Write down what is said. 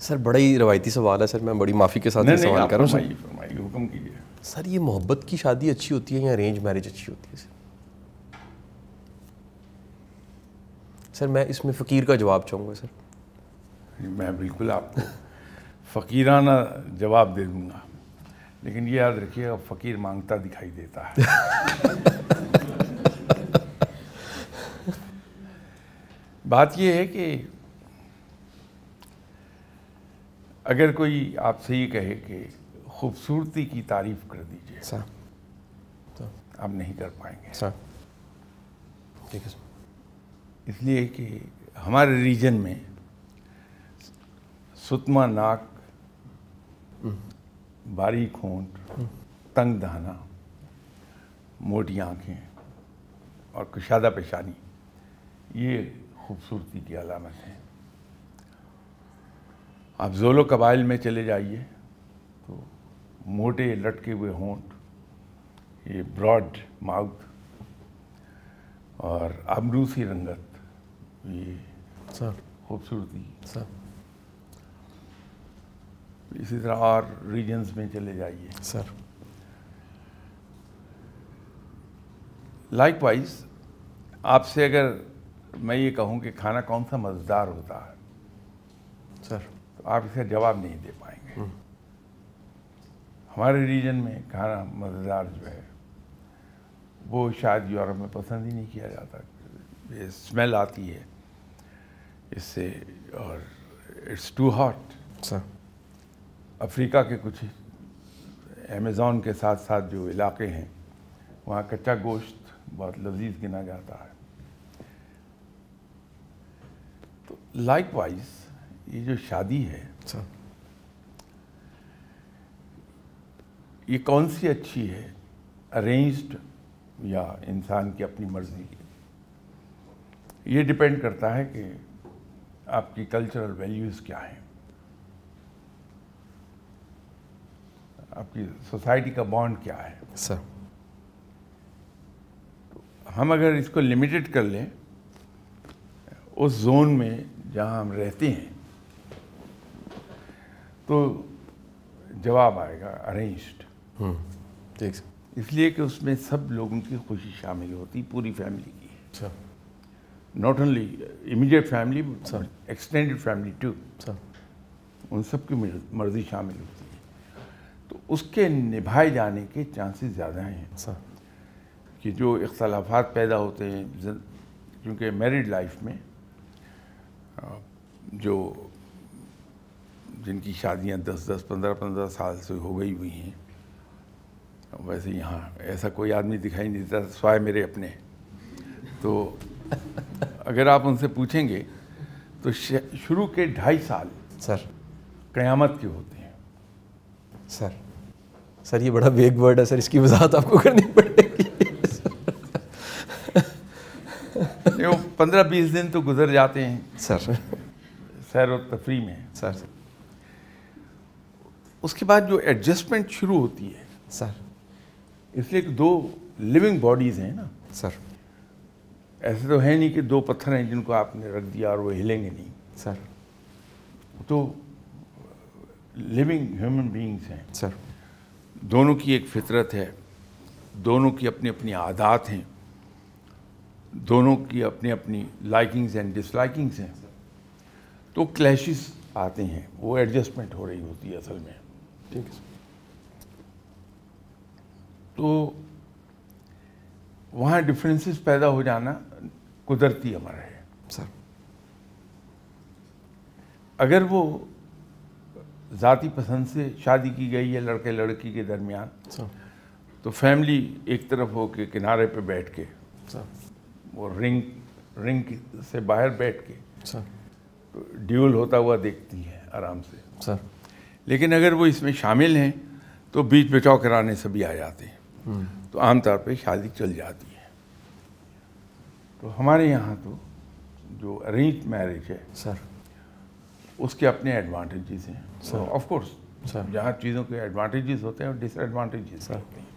Sir बड़ा ही रवायती सवाल है सर मैं बड़ी माफ़ी के साथ सवाल कर रहा हूँ सर ये मोहब्बत की शादी अच्छी होती है या अरेंज मैरिज अच्छी होती है सर सर मैं इसमें फ़कीर का जवाब चाहूँगा सर मैं बिल्कुल आपको फ़कीराना जवाब दे दूँगा लेकिन ये याद रखिएगा फ़कीर मांगता दिखाई देता है बात यह है कि अगर कोई आपसे ये कहे कि खूबसूरती की तारीफ कर दीजिए सर तो आप नहीं कर पाएंगे सर ठीक है इसलिए कि हमारे रीजन में सुतमा नाक बारीक होंठ तंग दाना मोटी आँखें और कुशादा पेशानी ये खूबसूरती की अलामत है आप जोलो कबाइल में चले जाइए तो मोटे लटके हुए होंठ ये ब्रॉड माउथ और अमरूसी रंगत ये सर खूबसूरती सर इसी तरह और रीजन्स में चले जाइए सर लाइक वाइज आपसे अगर मैं ये कहूँ कि खाना कौन सा मज़ेदार होता है सर आप इसका जवाब नहीं दे पाएंगे हम्म। हमारे रीजन में खाना मज़ेदार जो है वो शायद यूरोप में पसंद ही नहीं किया जाता ये स्मेल आती है इससे और इट्स टू हॉट अफ्रीका के कुछ अमेज़ोन के साथ साथ जो इलाके हैं वहाँ कच्चा गोश्त बहुत लजीज गिना जाता है तो लाइक वाइज ये जो शादी है अच्छा। ये कौन सी अच्छी है अरेंज्ड या इंसान की अपनी मर्जी की ये डिपेंड करता है कि आपकी कल्चरल वैल्यूज़ क्या हैं आपकी सोसाइटी का बॉन्ड क्या है सर अच्छा। हम अगर इसको लिमिटेड कर लें उस जोन में जहां हम रहते हैं तो जवाब आएगा अरेंज्ड हम्म। ठीक इसलिए कि उसमें सब लोगों की खुशी शामिल होती पूरी फैमिली की not only immediate family extended family too उन सब की मर्जी शामिल होती है तो उसके निभाए जाने के चांसेस ज़्यादा हैं अच्छा। कि जो इख्तलाफात पैदा होते हैं क्योंकि मैरिड लाइफ में जो जिनकी शादियां दस दस पंद्रह पंद्रह साल से हो गई हुई हैं वैसे यहाँ ऐसा कोई आदमी दिखाई नहीं देता स्वाय मेरे अपने तो अगर आप उनसे पूछेंगे तो शुरू के ढाई साल सर क़यामत के होते हैं सर सर ये बड़ा वेग वर्ड है सर इसकी वजाहत आपको करनी पड़ेगी पंद्रह बीस दिन तो गुजर जाते हैं सर सैर और तफरी में सर सर उसके बाद जो एडजस्टमेंट शुरू होती है सर इसलिए दो लिविंग बॉडीज़ हैं ना सर ऐसे तो है नहीं कि दो पत्थर हैं जिनको आपने रख दिया और वो हिलेंगे नहीं सर तो लिविंग ह्यूमन बींग्स हैं सर दोनों की एक फितरत है दोनों की अपनी अपनी आदत हैं दोनों की अपनी अपनी लाइकिंग्स एंड डिसलाइकिंग्स हैं तो क्लैश आते हैं वो एडजस्टमेंट हो रही होती है असल में ठीक है तो वहाँ डिफरेंसेस पैदा हो जाना कुदरती अमर है सर अगर वो ज़ाती पसंद से शादी की गई है लड़के लड़की के दरमियान तो फैमिली एक तरफ हो के किनारे पे बैठ के वो रिंग रिंग से बाहर बैठ के तो ड्यूल होता हुआ देखती है आराम से सर लेकिन अगर वो इसमें शामिल हैं तो बीच बचाव कराने सभी आ जाते हैं हम्म। तो आमतौर पर शादी चल जाती है तो हमारे यहाँ तो जो अरेंज मैरिज है सर उसके अपने एडवांटेजेस हैं सर ऑफ कोर्स सर जहाँ चीज़ों के एडवांटेजेस होते हैं और डिसएडवांटेजेस होते हैं